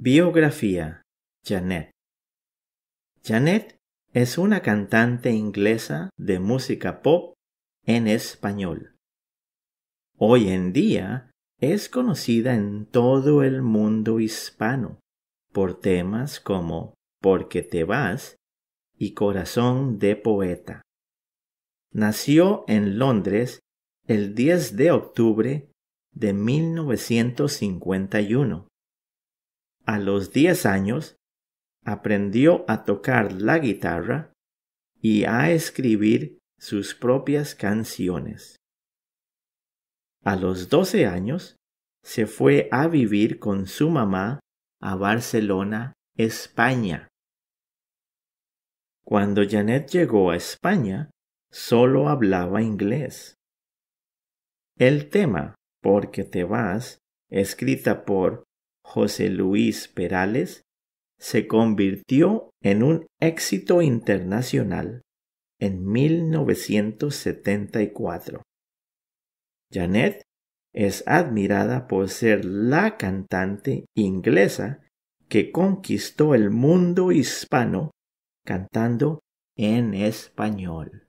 Biografía. Janet. Janet es una cantante inglesa de música pop en español. Hoy en día es conocida en todo el mundo hispano por temas como Porque te vas y Corazón de Poeta. Nació en Londres el 10 de octubre de 1951 a los 10 años, aprendió a tocar la guitarra y a escribir sus propias canciones. A los 12 años, se fue a vivir con su mamá a Barcelona, España. Cuando Janet llegó a España, solo hablaba inglés. El tema, Porque te vas, escrita por José Luis Perales, se convirtió en un éxito internacional en 1974. Janet es admirada por ser la cantante inglesa que conquistó el mundo hispano cantando en español.